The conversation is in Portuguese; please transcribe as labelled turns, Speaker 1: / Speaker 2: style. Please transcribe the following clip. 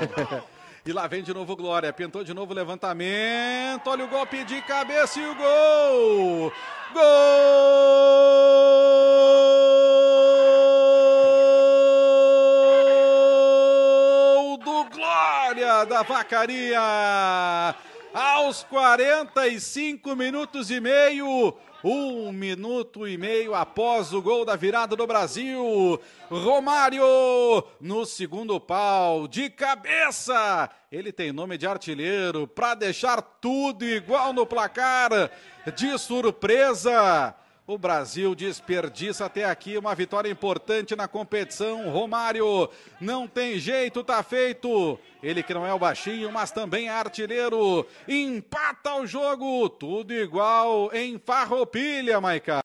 Speaker 1: E lá vem de novo Glória. Pintou de novo o levantamento. Olha o golpe de cabeça e o gol! Gol do Glória da Vacaria! aos 45 minutos e meio. Um minuto e meio após o gol da virada do Brasil, Romário no segundo pau, de cabeça. Ele tem nome de artilheiro para deixar tudo igual no placar, de surpresa. O Brasil desperdiça até aqui uma vitória importante na competição. Romário não tem jeito, tá feito. Ele que não é o baixinho, mas também é artilheiro. Empata o jogo, tudo igual em Farroupilha, Maica.